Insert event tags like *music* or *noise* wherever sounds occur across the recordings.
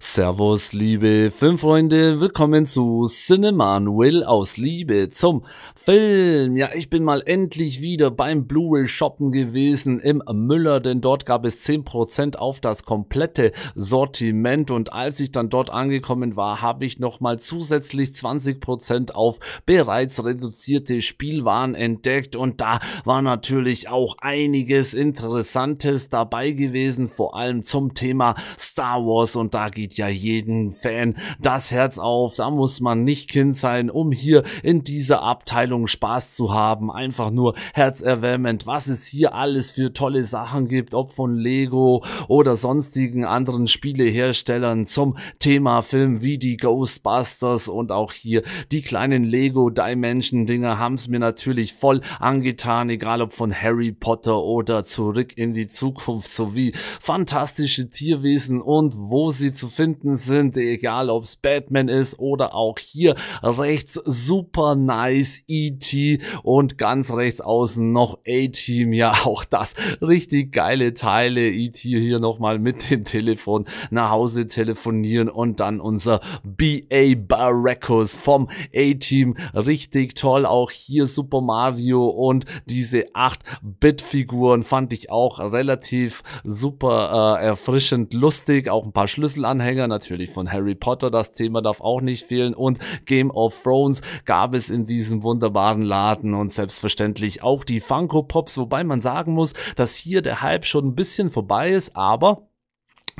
Servus, liebe Filmfreunde, willkommen zu Cinemanuel aus Liebe zum Film. Ja, ich bin mal endlich wieder beim Blu-ray shoppen gewesen im Müller, denn dort gab es 10% auf das komplette Sortiment und als ich dann dort angekommen war, habe ich nochmal zusätzlich 20% auf bereits reduzierte Spielwaren entdeckt und da war natürlich auch einiges Interessantes dabei gewesen, vor allem zum Thema Star Wars und da geht ja jeden Fan das Herz auf. Da muss man nicht Kind sein, um hier in dieser Abteilung Spaß zu haben. Einfach nur herzerwärmend, was es hier alles für tolle Sachen gibt, ob von Lego oder sonstigen anderen Spieleherstellern zum Thema Film wie die Ghostbusters und auch hier die kleinen Lego Dimension Dinger haben es mir natürlich voll angetan, egal ob von Harry Potter oder zurück in die Zukunft sowie fantastische Tierwesen und wo sie zu finden sind, egal ob es Batman ist oder auch hier rechts super nice E.T. und ganz rechts außen noch A-Team, ja auch das, richtig geile Teile, E.T. hier nochmal mit dem Telefon nach Hause telefonieren und dann unser B.A. Baracus vom A-Team, richtig toll, auch hier Super Mario und diese 8-Bit-Figuren fand ich auch relativ super äh, erfrischend lustig, auch ein paar Schlüsselanhänger Anhänger natürlich von Harry Potter, das Thema darf auch nicht fehlen und Game of Thrones gab es in diesem wunderbaren Laden und selbstverständlich auch die Funko Pops, wobei man sagen muss, dass hier der Hype schon ein bisschen vorbei ist, aber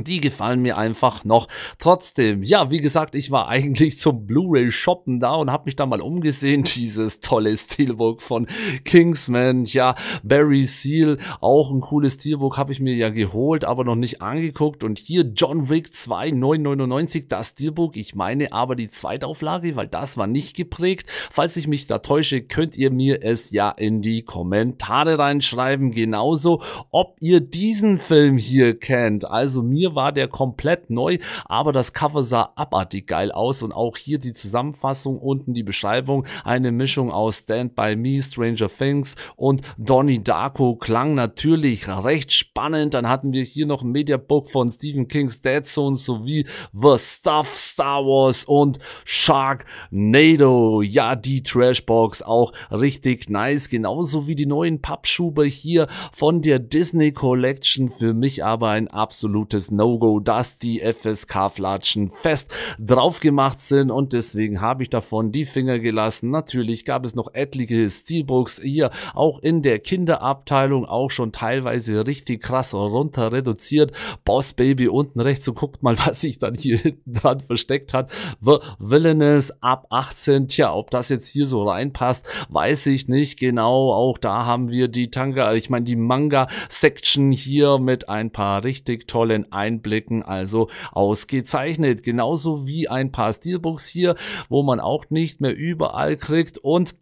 die gefallen mir einfach noch. Trotzdem, ja, wie gesagt, ich war eigentlich zum Blu-ray shoppen da und habe mich da mal umgesehen. *laughs* Dieses tolle Steelbook von Kingsman, ja, Barry Seal, auch ein cooles Steelbook habe ich mir ja geholt, aber noch nicht angeguckt. Und hier John Wick 2 999, das Steelbook. Ich meine aber die Zweitauflage, weil das war nicht geprägt. Falls ich mich da täusche, könnt ihr mir es ja in die Kommentare reinschreiben. Genauso, ob ihr diesen Film hier kennt. Also mir mir war der komplett neu, aber das Cover sah abartig geil aus und auch hier die Zusammenfassung unten die Beschreibung. Eine Mischung aus Stand By Me, Stranger Things und Donnie Darko klang natürlich recht spannend. Dann hatten wir hier noch ein Mediabook von Stephen King's Dead Zone sowie The Stuff, Star Wars und Sharknado. Ja, die Trashbox auch richtig nice. Genauso wie die neuen Pappschuber hier von der Disney Collection. Für mich aber ein absolutes No-Go, dass die FSK-Flatschen fest drauf gemacht sind und deswegen habe ich davon die Finger gelassen. Natürlich gab es noch etliche Steelbooks hier auch in der Kinderabteilung, auch schon teilweise richtig krass runter reduziert. Boss Baby unten rechts und guckt mal, *laughs* was sich dann hier hinten dran versteckt hat. The Villainous ab 18. Tja, ob das jetzt hier so reinpasst, weiß ich nicht genau. Auch da haben wir die Tanga, ich meine die Manga-Section hier mit ein paar richtig tollen Einblicken also ausgezeichnet. Genauso wie ein paar Steelbooks hier, wo man auch nicht mehr überall kriegt und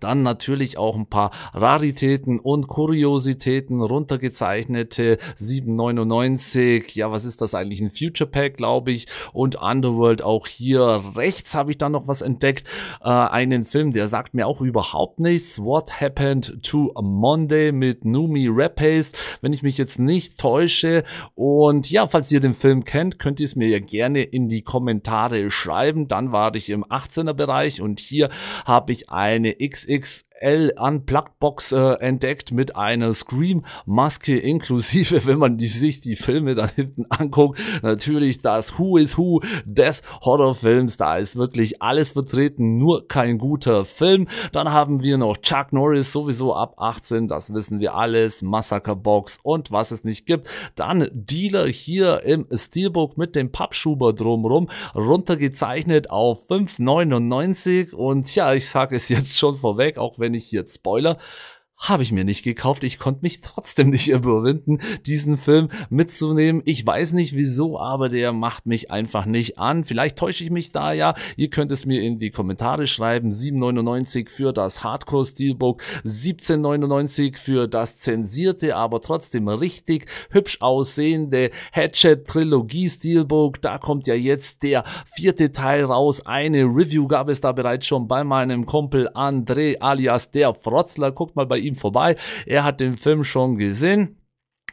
dann natürlich auch ein paar Raritäten und Kuriositäten, runtergezeichnete 7,99. Ja, was ist das eigentlich? Ein Future Pack, glaube ich. Und Underworld auch hier. Rechts habe ich dann noch was entdeckt. Äh, einen Film, der sagt mir auch überhaupt nichts. What Happened to Monday mit Numi Rapace, wenn ich mich jetzt nicht täusche. Und ja, falls ihr den Film kennt, könnt ihr es mir ja gerne in die Kommentare schreiben. Dann war ich im 18er Bereich und hier habe ich eine X XX XL Unplugged Box äh, entdeckt mit einer Scream-Maske *laughs* inklusive, wenn man die, sich die Filme da hinten anguckt, natürlich das Who is Who des Horrorfilms. Da ist wirklich alles vertreten, nur kein guter Film. Dann haben wir noch Chuck Norris, sowieso ab 18, das wissen wir alles, Massacre Box und was es nicht gibt. Dann Dealer hier im Steelbook mit dem Pappschuber drumrum, runtergezeichnet auf 5,99 und ja, ich sage es jetzt schon vorweg, auch wenn wenn ich jetzt spoiler, habe ich mir nicht gekauft. Ich konnte mich trotzdem *laughs* nicht überwinden, diesen Film mitzunehmen. Ich weiß nicht wieso, aber der macht mich einfach nicht an. Vielleicht täusche ich mich da ja. Ihr könnt es mir in die Kommentare schreiben. 7,99 für das Hardcore Steelbook, 17,99 für das zensierte, aber trotzdem richtig hübsch aussehende Hatchet Trilogie Steelbook. Da kommt ja jetzt der vierte Teil raus. Eine Review gab es da bereits schon bei meinem Kumpel André alias der Frotzler. Guckt mal bei ihm vorbei. Er hat den Film schon gesehen.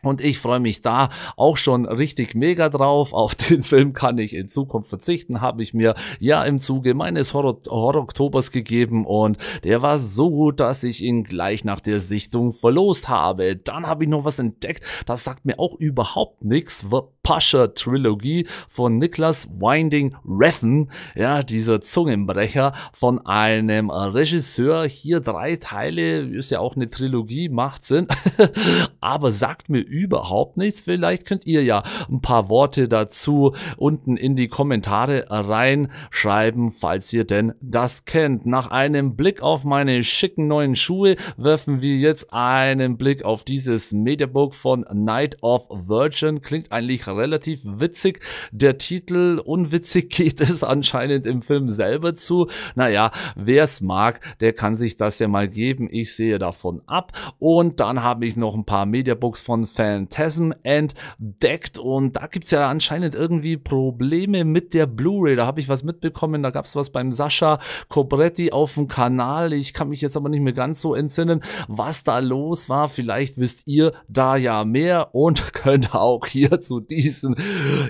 Und ich freue mich da auch schon richtig mega drauf. *laughs* Auf den Film kann ich in Zukunft verzichten, habe ich mir ja im Zuge meines Horror, Horror gegeben und der war so gut, dass ich ihn gleich nach der Sichtung verlost habe. Dann habe ich noch was entdeckt, das sagt mir auch überhaupt nichts, Pascher Trilogie von Niklas Winding Refn, ja, dieser Zungenbrecher von einem Regisseur. Hier drei Teile, ist ja auch eine Trilogie, macht Sinn, *laughs* aber sagt mir überhaupt nichts. Vielleicht könnt ihr ja ein paar Worte dazu unten in die Kommentare reinschreiben, falls ihr denn das kennt. Nach einem Blick auf meine schicken neuen Schuhe werfen wir jetzt einen Blick auf dieses Mediabook von Night of Virgin. Klingt eigentlich relativ witzig. Der Titel unwitzig *laughs* geht es anscheinend im Film selber zu. Naja, wer es mag, der kann sich das ja mal geben. Ich sehe davon ab. Und dann habe ich noch ein paar Mediabooks von Phantasm entdeckt. Und da gibt es ja anscheinend irgendwie Probleme mit der Blu-ray. Da habe ich was mitbekommen. Da gab es was beim Sascha Cobretti auf dem Kanal. Ich kann mich jetzt aber nicht mehr ganz so entsinnen, was da los war. Vielleicht wisst ihr da ja mehr und *laughs* könnt auch hier zu diesem schießen.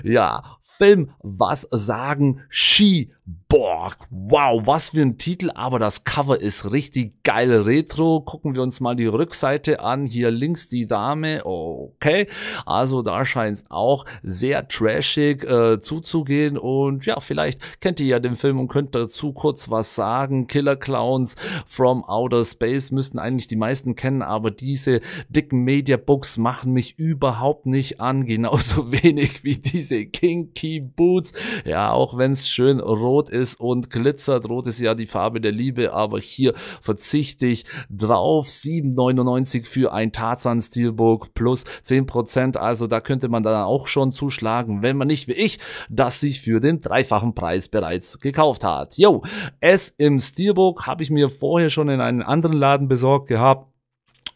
Ja, Film Was sagen She-Borg. Wow, was für ein Titel, aber das Cover ist richtig geil retro. Gucken wir uns mal die Rückseite an. Hier links die Dame. Okay, also da scheint es auch sehr trashig äh, zuzugehen. Und ja, vielleicht kennt ihr ja den Film und könnt dazu kurz was sagen. Killer Clowns from Outer Space müssten eigentlich die meisten kennen, aber diese dicken Media Books machen mich überhaupt nicht an. *laughs* Genauso wenig wie diese King Ski Boots. Ja, auch wenn es schön rot ist und glitzert, rot ist ja die Farbe der Liebe, aber hier verzichte ich drauf. 7,99 für ein Tarzan Steelbook plus 10%. Also da könnte man dann auch schon zuschlagen, wenn man nicht wie ich das sich für den dreifachen Preis bereits gekauft hat. Yo, es im Steelbook habe ich mir vorher schon in einem anderen Laden besorgt gehabt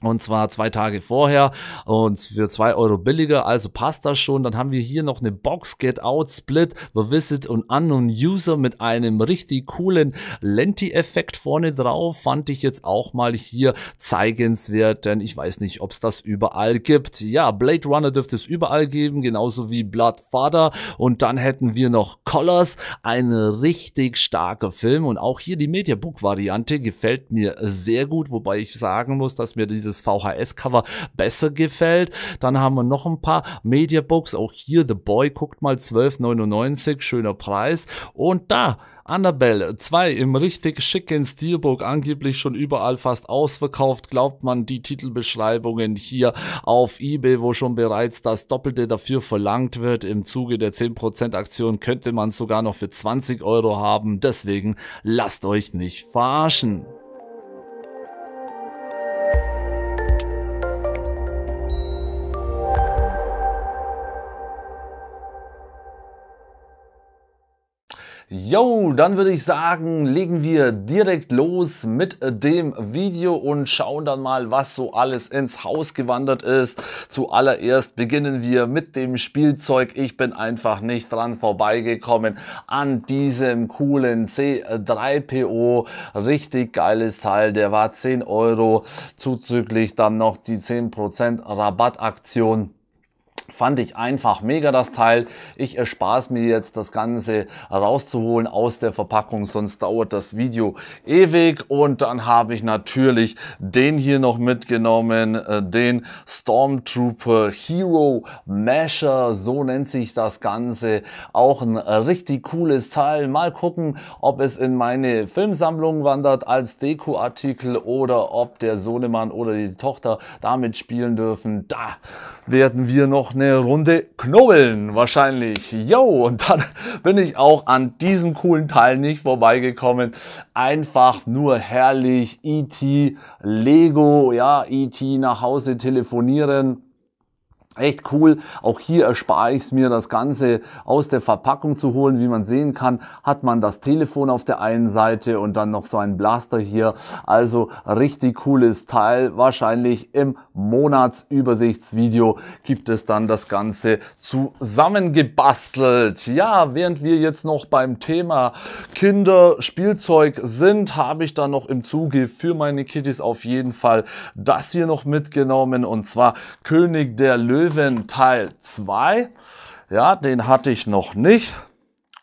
und zwar zwei Tage vorher und für zwei Euro billiger, also passt das schon. Dann haben wir hier noch eine Box Get Out Split, The Visit und Unknown User mit einem richtig coolen Lenti-Effekt vorne drauf. Fand ich jetzt auch mal hier zeigenswert, denn ich weiß nicht, ob es das überall gibt. Ja, Blade Runner dürfte es überall geben, genauso wie Blood Father. Und dann hätten wir noch Colors, ein richtig starker Film. Und auch hier die Mediabook-Variante gefällt mir sehr gut, wobei ich sagen muss, dass mir dieses dieses VHS-Cover besser gefällt. Dann haben wir noch ein paar Mediabooks, auch hier The Boy, guckt mal, 12,99, schöner Preis. Und da, Annabelle 2 im richtig schicken Steelbook, angeblich schon überall fast ausverkauft, glaubt man die Titelbeschreibungen hier auf Ebay, wo schon bereits das Doppelte dafür verlangt wird. Im Zuge der 10% Aktion könnte man sogar noch für 20 Euro haben. Deswegen lasst euch nicht verarschen. Jo, dann würde ich sagen, legen wir direkt los mit äh, dem Video und schauen dann mal, was so alles ins Haus gewandert ist. Zuallererst beginnen wir mit dem Spielzeug. Ich bin einfach nicht dran vorbeigekommen an diesem coolen C3PO. Richtig geiles Teil. Der war 10 Euro zuzüglich dann noch die 10% Rabattaktion. Fand ich einfach mega das Teil. Ich erspare es mir jetzt, das Ganze rauszuholen aus der Verpackung, sonst dauert das Video ewig. Und dann habe ich natürlich den hier noch mitgenommen, äh, den Stormtrooper Hero Masher, so nennt sich das Ganze. Auch ein richtig cooles Teil. Mal gucken, ob es in meine Filmsammlung wandert als Dekoartikel oder ob der Sohnemann oder die Tochter damit spielen dürfen. Da werden wir noch eine eine Runde knobeln wahrscheinlich. Jo, und dann *laughs* bin ich auch an diesem coolen Teil nicht vorbeigekommen. Einfach nur herrlich. E.T. Lego, ja, E.T. nach Hause telefonieren. Echt cool. Auch hier erspare ich es mir, das Ganze aus der Verpackung zu holen. Wie man sehen kann, hat man das Telefon auf der einen Seite und dann noch so ein Blaster hier. Also richtig cooles Teil. Wahrscheinlich im Monatsübersichtsvideo gibt es dann das Ganze zusammengebastelt. Ja, während wir jetzt noch beim Thema Kinderspielzeug sind, habe ich dann noch im Zuge für meine Kittys auf jeden Fall das hier noch mitgenommen. Und zwar König der Löwen Löwen Teil 2. Ja, den hatte ich noch nicht.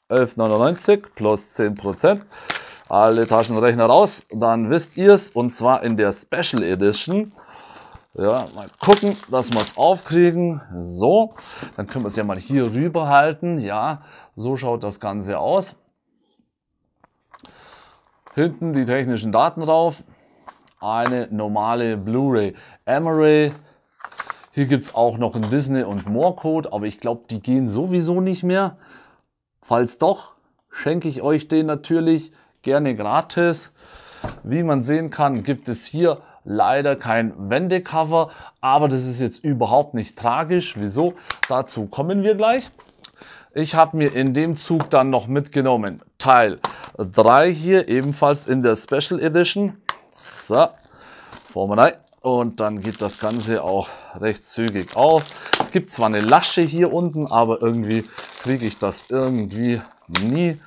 11,99 plus 10%. Alle Taschenrechner raus, dann wisst ihr es. Und zwar in der Special Edition. Ja, mal gucken, dass wir es aufkriegen. So, dann können wir es ja mal hier rüber halten. Ja, so schaut das Ganze aus. Hinten die technischen Daten drauf. Eine normale Blu-ray. Emery hier gibt es auch noch einen Disney und More Code, aber ich glaube, die gehen sowieso nicht mehr. Falls doch, schenke ich euch den natürlich gerne gratis. Wie man sehen kann, gibt es hier leider kein Wendecover, aber das ist jetzt überhaupt nicht tragisch. Wieso? Dazu kommen wir gleich. Ich habe mir in dem Zug dann noch mitgenommen Teil 3 hier, ebenfalls in der Special Edition. So, vorne rein und dann geht das Ganze auch recht zügig auf. Es gibt zwar eine Lasche hier unten, aber irgendwie kriege ich das irgendwie nie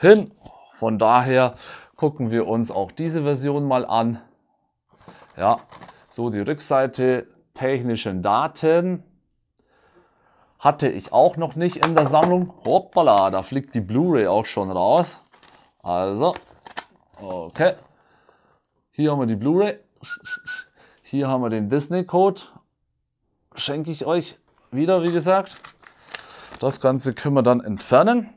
hin. Von daher gucken wir uns auch diese Version mal an. Ja, so die Rückseite technischen Daten hatte ich auch noch nicht in der Sammlung. Hoppala, da fliegt die Blu-ray auch schon raus. Also, okay. Hier haben wir die Blu-ray. Hier haben wir den Disney-Code. Schenke ich euch wieder, wie gesagt. Das Ganze können wir dann entfernen.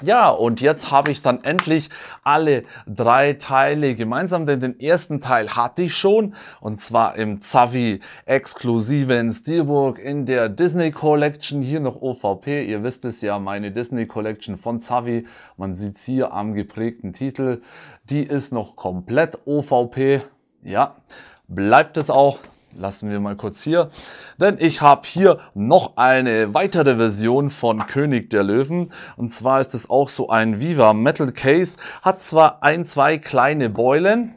Ja, und jetzt habe ich dann endlich alle drei Teile gemeinsam, denn den ersten Teil hatte ich schon, und zwar im Zavi exklusiven Steelbook in der Disney Collection, hier noch OVP, ihr wisst es ja, meine Disney Collection von Zavi, man sieht es hier am geprägten Titel, die ist noch komplett OVP, ja, bleibt es auch. Lassen wir mal kurz hier, denn ich habe hier noch eine weitere Version von König der Löwen und zwar ist es auch so ein Viva Metal Case, hat zwar ein, zwei kleine Beulen,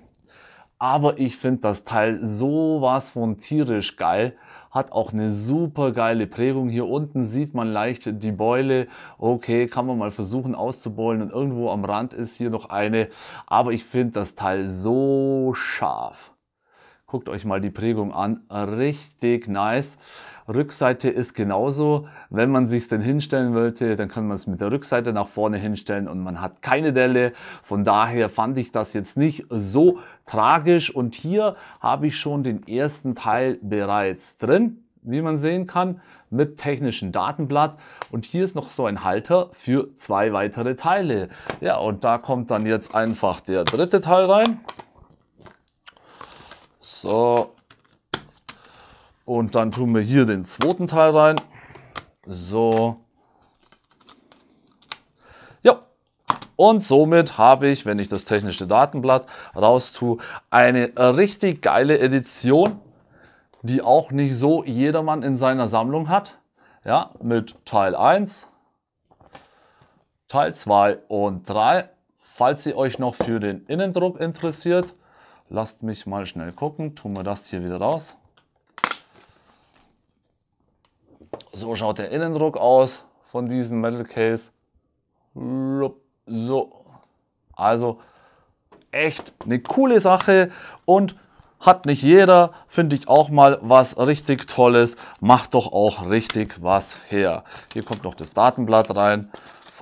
aber ich finde das Teil sowas von tierisch geil. Hat auch eine super geile Prägung. Hier unten sieht man leicht die Beule. Okay, kann man mal versuchen auszubeulen. Und irgendwo am Rand ist hier noch eine. Aber ich finde das Teil so scharf. Guckt euch mal die Prägung an. Richtig nice. Rückseite ist genauso. Wenn man sich denn hinstellen wollte, dann kann man es mit der Rückseite nach vorne hinstellen und man hat keine Delle. Von daher fand ich das jetzt nicht so tragisch. Und hier habe ich schon den ersten Teil bereits drin wie man sehen kann, mit technischem Datenblatt. Und hier ist noch so ein Halter für zwei weitere Teile. Ja, und da kommt dann jetzt einfach der dritte Teil rein. So. Und dann tun wir hier den zweiten Teil rein. So. Ja. Und somit habe ich, wenn ich das technische Datenblatt raus tue, eine richtig geile Edition, die auch nicht so jedermann in seiner Sammlung hat. Ja, mit Teil 1, Teil 2 und 3. Falls ihr euch noch für den Innendruck interessiert, Lasst mich mal schnell gucken. Tun wir das hier wieder raus. So schaut der Innendruck aus von diesem Metal Case. So. Also echt eine coole Sache und hat nicht jeder, finde ich auch mal was richtig Tolles, macht doch auch richtig was her. Hier kommt noch das Datenblatt rein,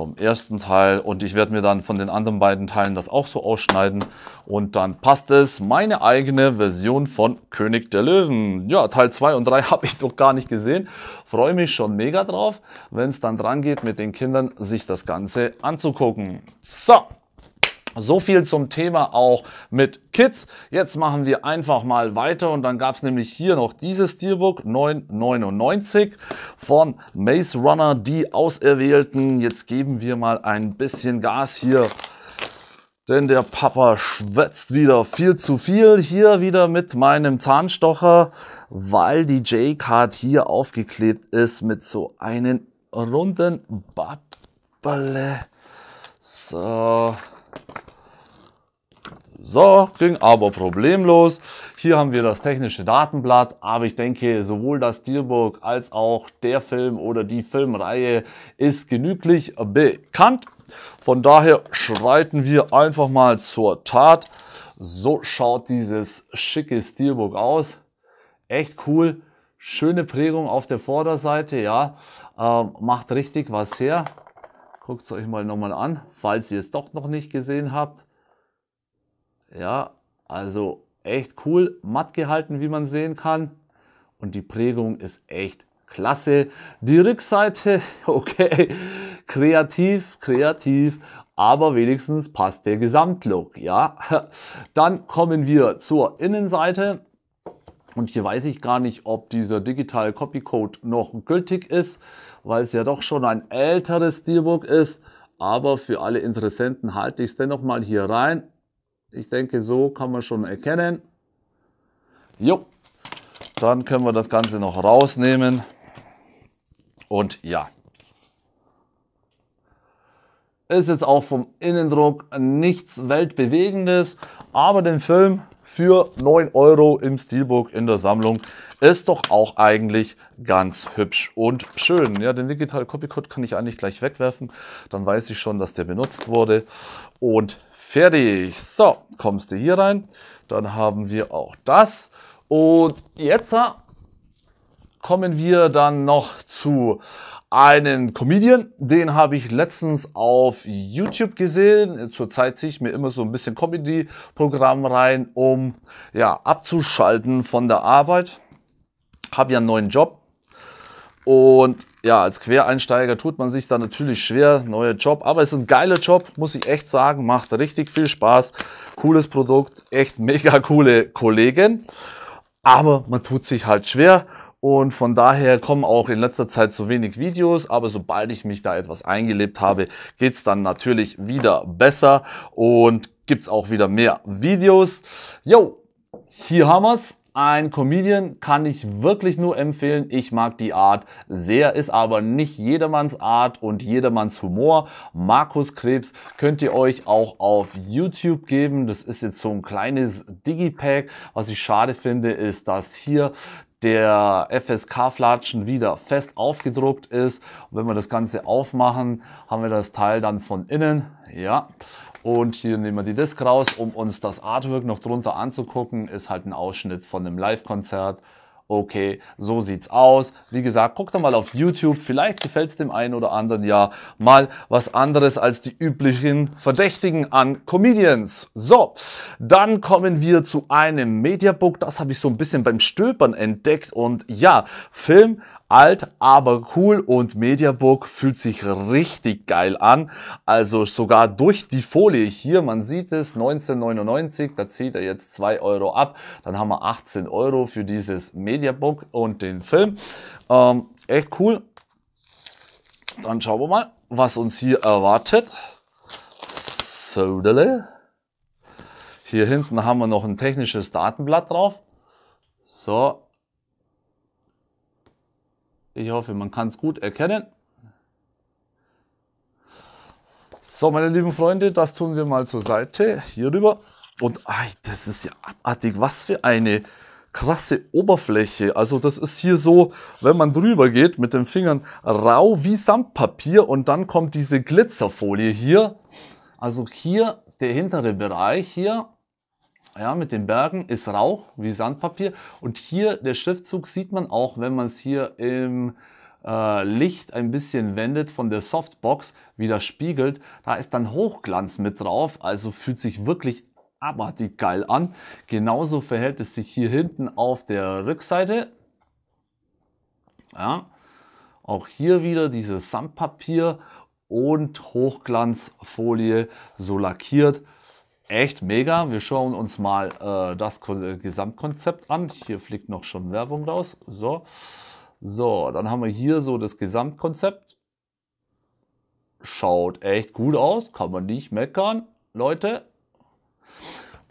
vom ersten Teil und ich werde mir dann von den anderen beiden Teilen das auch so ausschneiden und dann passt es. Meine eigene Version von König der Löwen. Ja, Teil 2 und 3 *laughs* habe ich doch gar nicht gesehen. Freue mich schon mega drauf, wenn es dann dran geht, mit den Kindern sich das Ganze anzugucken. So, so viel zum Thema auch mit Kids. Jetzt machen wir einfach mal weiter und dann gab es nämlich hier noch dieses Steelbook 999 von Maze Runner, die Auserwählten. Jetzt geben wir mal ein bisschen Gas hier, denn der Papa schwätzt wieder viel zu viel. Hier wieder mit meinem Zahnstocher, weil die J-Card hier aufgeklebt ist mit so einem runden Babbele. So, so, ging aber problemlos. Hier haben wir das technische Datenblatt, aber ich denke, sowohl das Dealbook als auch der Film oder die Filmreihe ist genüglich bekannt. Von daher schreiten wir einfach mal zur Tat. So schaut dieses schicke Steelbook aus. Echt cool. Schöne Prägung auf der Vorderseite, ja. Ähm, macht richtig was her. Guckt es euch mal nochmal an, falls ihr es doch noch nicht gesehen habt. Ja, also echt cool, matt gehalten, wie man sehen kann. Und die Prägung ist echt klasse. Die Rückseite, *laughs* okay, kreativ, kreativ, aber wenigstens passt der Gesamtlook, ja. *laughs* Dann kommen wir zur Innenseite. Und hier weiß ich gar nicht, ob dieser Digital Copy Code noch gültig ist weil es ja doch schon ein älteres Steelbook ist. Aber für alle Interessenten halte ich es dennoch mal hier rein. Ich denke, so kann man schon erkennen. Jo, dann können wir das Ganze noch rausnehmen. Und ja, ist jetzt auch vom Innendruck nichts weltbewegendes, aber den Film für 9 Euro im Steelbook in der Sammlung. Ist doch auch eigentlich ganz hübsch und schön. Ja, den digitalen Copycode kann ich eigentlich gleich wegwerfen. Dann weiß ich schon, dass der benutzt wurde. Und fertig. So, kommst du hier rein. Dann haben wir auch das. Und jetzt kommen wir dann noch zu einen Comedian, den habe ich letztens auf YouTube gesehen. Zurzeit ziehe ich mir immer so ein bisschen Comedy-Programm rein, um ja abzuschalten von der Arbeit. Habe ja einen neuen Job und ja, als Quereinsteiger tut man sich da natürlich schwer, neuer Job, aber es ist ein geiler Job, muss ich echt sagen, macht richtig viel Spaß, cooles Produkt, echt mega coole Kollegen, aber man tut sich halt schwer und von daher kommen auch in letzter Zeit zu wenig Videos, aber sobald ich mich da etwas eingelebt habe, geht's dann natürlich wieder besser und gibt's auch wieder mehr Videos. Yo, hier haben wir's. Ein Comedian kann ich wirklich nur empfehlen. Ich mag die Art sehr, ist aber nicht jedermanns Art und jedermanns Humor. Markus Krebs könnt ihr euch auch auf YouTube geben. Das ist jetzt so ein kleines Digipack. Was ich schade finde, ist, dass hier der FSK-Flatschen wieder fest aufgedruckt ist. Und wenn wir das Ganze aufmachen, haben wir das Teil dann von innen. Ja. Und hier nehmen wir die Disc raus, um uns das Artwork noch drunter anzugucken. Ist halt ein Ausschnitt von einem Live-Konzert okay, so sieht's aus. Wie gesagt, guck doch mal auf YouTube, vielleicht gefällt es dem einen oder anderen ja mal was anderes als die üblichen Verdächtigen an Comedians. So, dann kommen wir zu einem Mediabook, das habe ich so ein bisschen beim Stöbern entdeckt und ja, Film alt, aber cool und Mediabook fühlt sich richtig geil an. Also sogar durch die Folie hier, man sieht es, 19,99, da zieht er jetzt 2 Euro ab. Dann haben wir 18 Euro für dieses Mediabook und den Film. Ähm, echt cool. Dann schauen wir mal, was uns hier erwartet. Sodele. Hier hinten haben wir noch ein technisches Datenblatt drauf. So, ich hoffe, man kann es gut erkennen. So, meine lieben Freunde, das tun wir mal zur Seite, hier rüber. Und ey, das ist ja abartig, was für eine krasse Oberfläche. Also das ist hier so, wenn man drüber geht mit den Fingern, rau wie Sandpapier und dann kommt diese Glitzerfolie hier. Also hier der hintere Bereich hier ja, mit den Bergen ist Rauch wie Sandpapier. Und hier der Schriftzug sieht man auch, wenn man es hier im äh, Licht ein bisschen wendet, von der Softbox wieder spiegelt. Da ist dann Hochglanz mit drauf, also fühlt sich wirklich abartig geil an. Genauso verhält es sich hier hinten auf der Rückseite. Ja, auch hier wieder dieses Sandpapier und Hochglanzfolie so lackiert echt mega. Wir schauen uns mal äh, das Gesamtkonzept an. Hier fliegt noch schon Werbung raus. So. so, dann haben wir hier so das Gesamtkonzept. Schaut echt gut aus, kann man nicht meckern, Leute.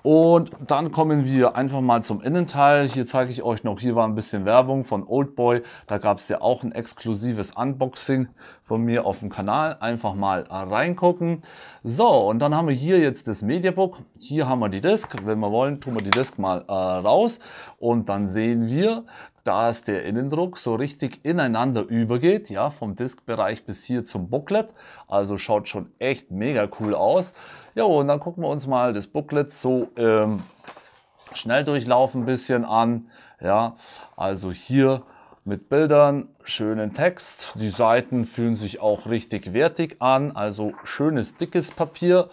Und dann kommen wir einfach mal zum Innenteil. Hier zeige ich euch noch, hier war ein bisschen Werbung von Oldboy. Da gab es ja auch ein exklusives Unboxing von mir auf dem Kanal. Einfach mal reingucken. So, und dann haben wir hier jetzt das Mediabook. Hier haben wir die Disk. Wenn wir wollen, tun wir die Disk mal äh, raus. Und dann sehen wir, dass der Innendruck so richtig ineinander übergeht, ja, vom Diskbereich bis hier zum Booklet. Also schaut schon echt mega cool aus. Ja, und dann gucken wir uns mal das Booklet so ähm, schnell durchlaufen ein bisschen an. Ja, also hier mit Bildern, schönen Text. Die Seiten fühlen sich auch richtig wertig an, also schönes dickes Papier.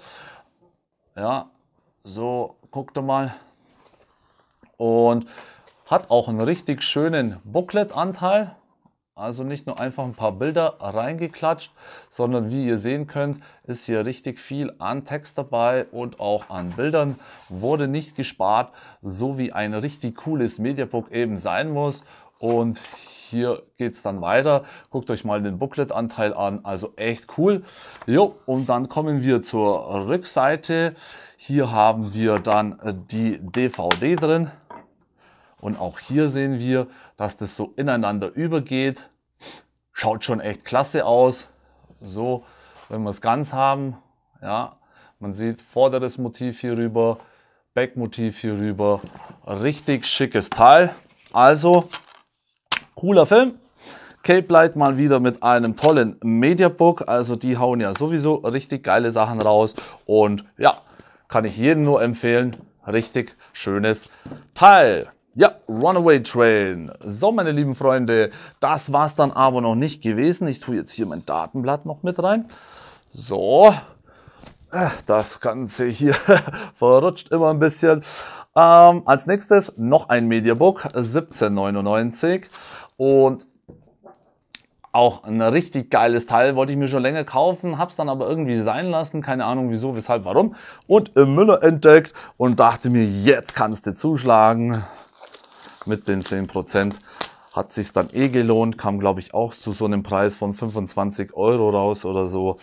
Ja, so guckt doch mal. Und hat auch einen richtig schönen Booklet-Anteil. Also nicht nur einfach ein paar Bilder reingeklatscht, sondern wie ihr sehen könnt, ist hier richtig viel an Text dabei und auch an Bildern. Wurde nicht gespart, so wie ein richtig cooles Mediabook eben sein muss. Und hier geht es dann weiter. Guckt euch mal den Booklet-Anteil an, also echt cool. Jo, und dann kommen wir zur Rückseite. Hier haben wir dann die DVD drin. Und auch hier sehen wir, dass das so ineinander übergeht. Schaut schon echt klasse aus. So, wenn wir es ganz haben, ja, man sieht vorderes Motiv hier rüber, Backmotiv hier rüber. Richtig schickes Teil. Also, cooler Film. Cape Light mal wieder mit einem tollen Mediabook. Also die hauen ja sowieso richtig geile Sachen raus. Und ja, kann ich jedem nur empfehlen. Richtig schönes Teil. Ja, Runaway Train. So, meine lieben Freunde, das war's dann aber noch nicht gewesen. Ich tue jetzt hier mein Datenblatt noch mit rein. So, äh, das Ganze hier *laughs* verrutscht immer ein bisschen. Ähm, als nächstes noch ein Mediabook, 1799. Und auch ein richtig geiles Teil, wollte ich mir schon länger kaufen, hab's dann aber irgendwie sein lassen, keine Ahnung wieso, weshalb, warum. Und im Müller entdeckt und dachte mir, jetzt kannst du zuschlagen mit den 10%. Hat sich dann eh gelohnt, kam glaube ich auch zu so einem Preis von 25 Euro raus oder so.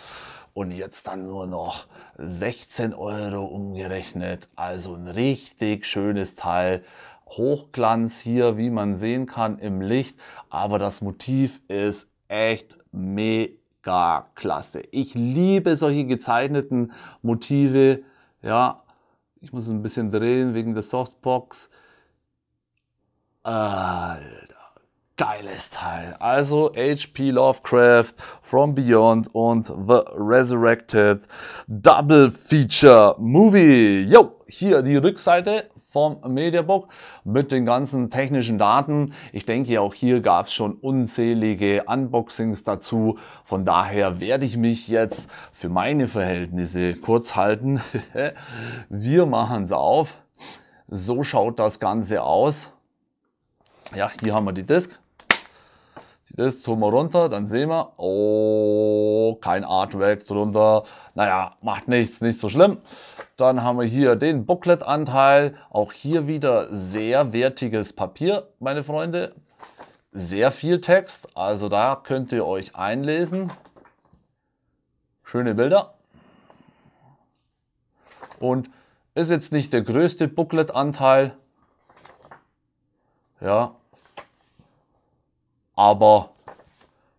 Und jetzt dann nur noch 16 Euro umgerechnet. Also ein richtig schönes Teil. Hochglanz hier, wie man sehen kann im Licht. Aber das Motiv ist echt mega klasse. Ich liebe solche gezeichneten Motive. Ja, ich muss es ein bisschen drehen wegen der Softbox. Alter, geiles Teil. Also HP Lovecraft, From Beyond und The Resurrected Double Feature Movie. Yo! Hier die Rückseite vom Mediabook mit den ganzen technischen Daten. Ich denke, auch hier gab es schon unzählige Unboxings dazu. Von daher werde ich mich jetzt für meine Verhältnisse kurz halten. *laughs* Wir machen es auf. So schaut das Ganze aus. Ja, hier haben wir die Disk. Die Disk tun wir runter, dann sehen wir, oh, kein Artwork drunter. Naja, macht nichts, nicht so schlimm. Dann haben wir hier den Booklet-Anteil. Auch hier wieder sehr wertiges Papier, meine Freunde. Sehr viel Text, also da könnt ihr euch einlesen. Schöne Bilder. Und ist jetzt nicht der größte Booklet-Anteil, ja. Aber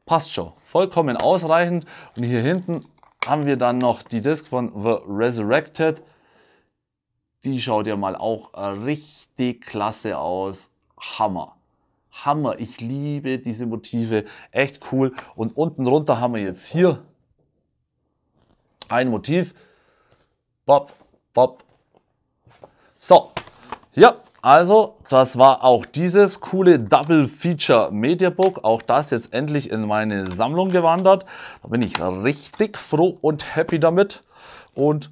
passt schon. Vollkommen ausreichend. Und hier hinten haben wir dann noch die Disc von The Resurrected. Die schaut ja mal auch richtig klasse aus. Hammer. Hammer. Ich liebe diese Motive. Echt cool. Und unten runter haben wir jetzt hier ein Motiv. Bob, Bob. So. Ja, also, das war auch dieses coole Double Feature Media Book. Auch das jetzt endlich in meine Sammlung gewandert. Da bin ich richtig froh und happy damit. Und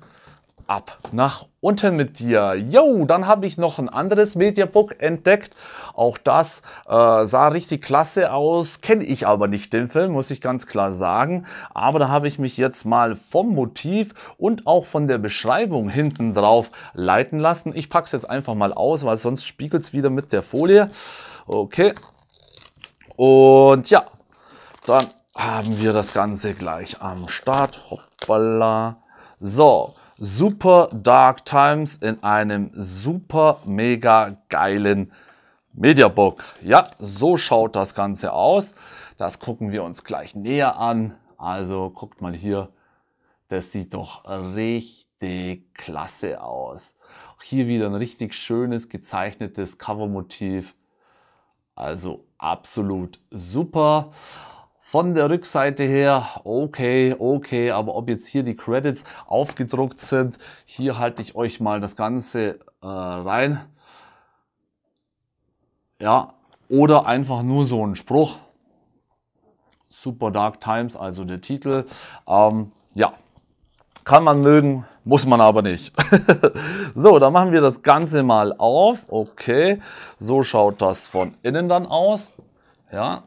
ab nach oben unten mit dir. Yo, dann habe ich noch ein anderes Mediabook entdeckt. Auch das äh, sah richtig klasse aus. Kenne ich aber nicht den Film, muss ich ganz klar sagen. Aber da habe ich mich jetzt mal vom Motiv und auch von der Beschreibung hinten drauf leiten lassen. Ich packe es jetzt einfach mal aus, weil sonst spiegelt es wieder mit der Folie. Okay. Und ja, dann haben wir das Ganze gleich am Start. Hoppala. So, super dark times in einem super mega geilen Mediabook. Ja, so schaut das Ganze aus. Das gucken wir uns gleich näher an. Also guckt mal hier, das sieht doch richtig klasse aus. Auch hier wieder ein richtig schönes gezeichnetes Covermotiv. Also absolut super. Von der Rückseite her, okay, okay, aber ob jetzt hier die Credits aufgedruckt sind, hier halte ich euch mal das Ganze äh, rein. Ja, oder einfach nur so ein Spruch. Super Dark Times, also der Titel. Ähm, ja, kann man mögen, muss man aber nicht. *laughs* so, dann machen wir das Ganze mal auf. Okay, so schaut das von innen dann aus. Ja,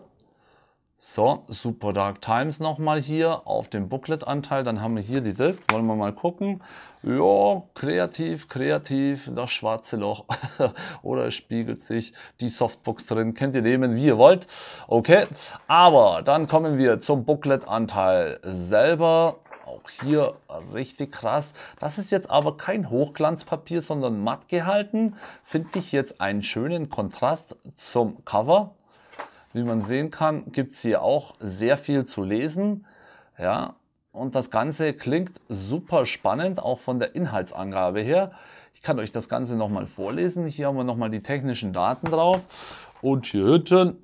so, Super Dark Times nochmal hier auf dem Booklet-Anteil. Dann haben wir hier die Disc. Wollen wir mal gucken. Ja, kreativ, kreativ, das schwarze Loch. *laughs* Oder es spiegelt sich die Softbox drin. Könnt ihr nehmen, wie ihr wollt. Okay, aber dann kommen wir zum Booklet-Anteil selber auch hier richtig krass. Das ist jetzt aber kein Hochglanzpapier, sondern matt gehalten. Finde ich jetzt einen schönen Kontrast zum Cover. Wie man sehen kann, gibt es hier auch sehr viel zu lesen. Ja, und das Ganze klingt super spannend, auch von der Inhaltsangabe her. Ich kann euch das Ganze nochmal vorlesen. Hier haben wir nochmal die technischen Daten drauf. Und hier hinten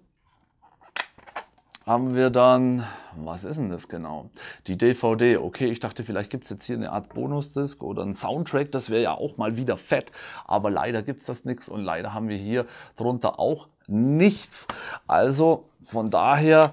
haben wir dann, was ist denn das genau? Die DVD. Okay, ich dachte, vielleicht gibt es jetzt hier eine Art Bonusdisk oder einen Soundtrack. Das wäre ja auch mal wieder fett. Aber leider gibt es das nichts und leider haben wir hier drunter auch nichts. Also von daher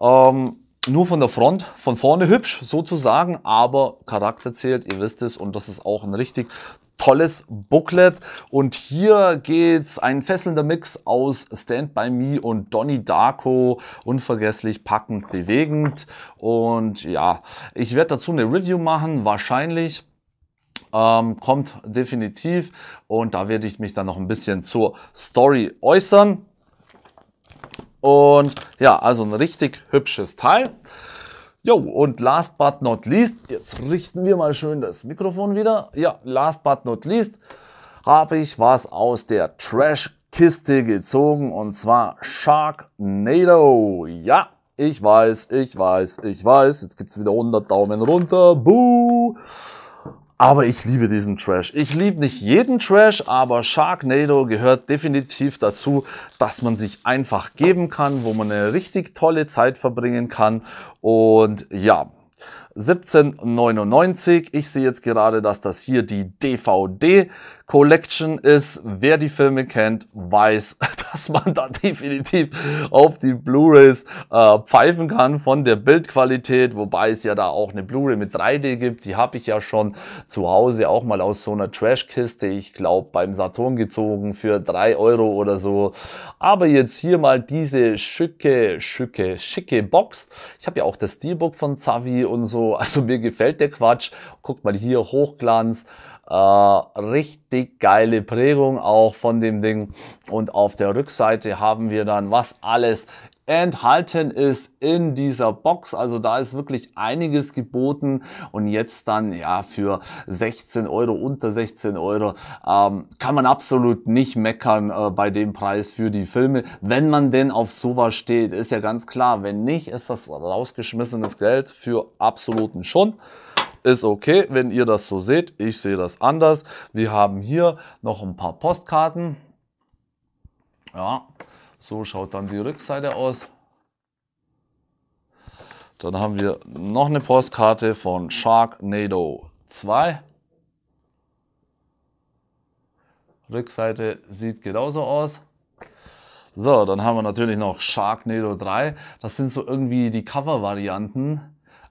ähm, nur von der Front, von vorne hübsch sozusagen, aber Charakter zählt, ihr wisst es und das ist auch ein richtig tolles Booklet. Und hier geht's ein fesselnder Mix aus Stand By Me und Donny Darko. Unvergesslich, packend, bewegend. Und ja, ich werde dazu eine Review machen, wahrscheinlich. Ähm, kommt definitiv und da werde ich mich dann noch ein bisschen zur Story äußern. Und ja, also ein richtig hübsches Teil. Jo, und last but not least, jetzt richten wir mal schön das Mikrofon wieder. Ja, last but not least habe ich was aus der Trash-Kiste gezogen und zwar Sharknado. Ja, ich weiß, ich weiß, ich weiß. Jetzt gibt's wieder 100 Daumen runter. Buh! Aber ich liebe diesen Trash. Ich liebe nicht jeden Trash, aber Sharknado gehört definitiv dazu, dass man sich einfach geben kann, wo man eine richtig tolle Zeit verbringen kann. Und ja, 1799. Ich sehe jetzt gerade, dass das hier die DVD Collection ist, wer die Filme kennt, weiß, *laughs* dass man da definitiv auf die Blu-rays äh, pfeifen kann von der Bildqualität, wobei es ja da auch eine Blu-ray mit 3D gibt. Die habe ich ja schon zu Hause auch mal aus so einer Trashkiste, ich glaube beim Saturn gezogen für drei Euro oder so. Aber jetzt hier mal diese schicke, schicke, schicke Box. Ich habe ja auch das Steelbook von Zavi und so. Also mir gefällt der Quatsch. Guckt mal hier Hochglanz. Äh, richtig geile Prägung auch von dem Ding. Und auf der Rückseite haben wir dann, was alles enthalten ist in dieser Box. Also da ist wirklich einiges geboten und jetzt dann ja für 16 Euro, unter 16 Euro, ähm, kann man absolut nicht meckern äh, bei dem Preis für die Filme, wenn man denn auf sowas steht, ist ja ganz klar. Wenn nicht, ist das rausgeschmissenes Geld für absoluten Schon. Ist okay, wenn ihr das so seht. Ich sehe das anders. Wir haben hier noch ein paar Postkarten. Ja, so schaut dann die Rückseite aus. Dann haben wir noch eine Postkarte von Sharknado 2. Rückseite sieht genauso aus. So, dann haben wir natürlich noch Sharknado 3. Das sind so irgendwie die Cover-Varianten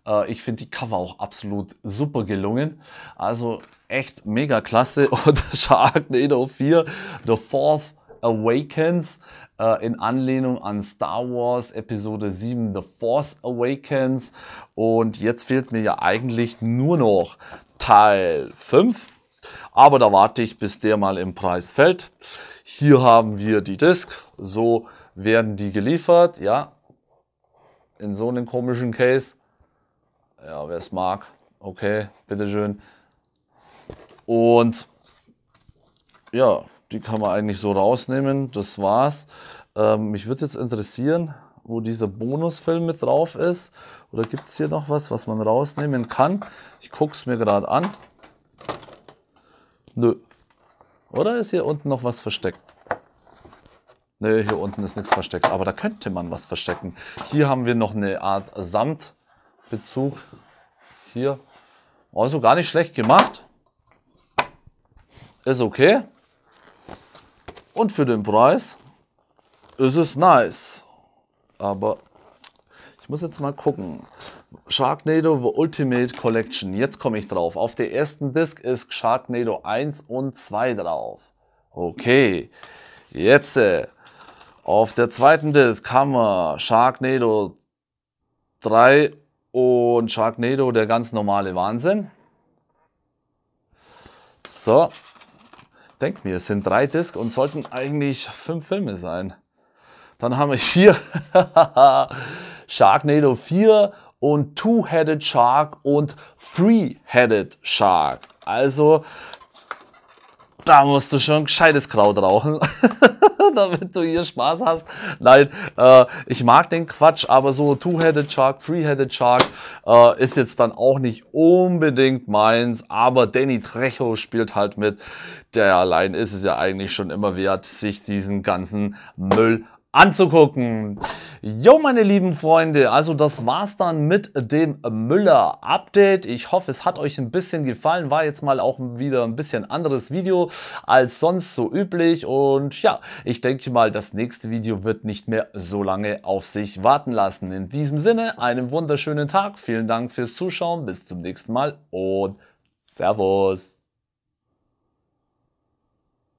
äh, ich finde die Cover auch absolut super gelungen. Also echt mega klasse. *laughs* Und Sharknado 4, The Fourth Awakens äh, in Anlehnung an Star Wars Episode 7 The Force Awakens. Und jetzt fehlt mir ja eigentlich nur noch Teil 5. Aber da warte ich, bis der mal im Preis fällt. Hier haben wir die Disc. So werden die geliefert. Ja, in so einem komischen Case ja, wer es mag, okay, bitteschön. Und ja, die kann man eigentlich so rausnehmen. Das war's. Ähm, mich würde jetzt interessieren, wo dieser Bonusfilm mit drauf ist. Oder gibt es hier noch was, was man rausnehmen kann? Ich gucke es mir gerade an. Nö. Oder ist hier unten noch was versteckt? Nö, hier unten ist nichts versteckt. Aber da könnte man was verstecken. Hier haben wir noch eine Art Samt. Bezug hier. Also gar nicht schlecht gemacht. Ist okay. Und für den Preis ist es nice. Aber ich muss jetzt mal gucken. Sharknado Ultimate Collection. Jetzt komme ich drauf. Auf der ersten Disc ist Sharknado 1 und 2 drauf. Okay. Jetzt. Äh, auf der zweiten Disc haben wir Sharknado 3 und Sharknado, der ganz normale Wahnsinn. So. Denkt mir, es sind drei Discs und sollten eigentlich fünf Filme sein. Dann haben wir hier *laughs* Sharknado 4 und Two-Headed Shark und Three-Headed Shark. Also da musst du schon gescheites Kraut rauchen, *laughs* damit du hier Spaß hast. Nein, äh, ich mag den Quatsch, aber so Two-Headed Shark, Three-Headed Shark äh, ist jetzt dann auch nicht unbedingt meins, aber Danny Trecho spielt halt mit. Der allein ist es ja eigentlich schon immer wert, sich diesen ganzen Müll anzugucken. Jo, meine lieben Freunde, also das war's dann mit dem Müller-Update. Ich hoffe, es hat euch ein bisschen gefallen. War jetzt mal auch wieder ein bisschen anderes Video als sonst so üblich. Und ja, ich denke mal, das nächste Video wird nicht mehr so lange auf sich warten lassen. In diesem Sinne, einen wunderschönen Tag. Vielen Dank fürs Zuschauen. Bis zum nächsten Mal und Servus.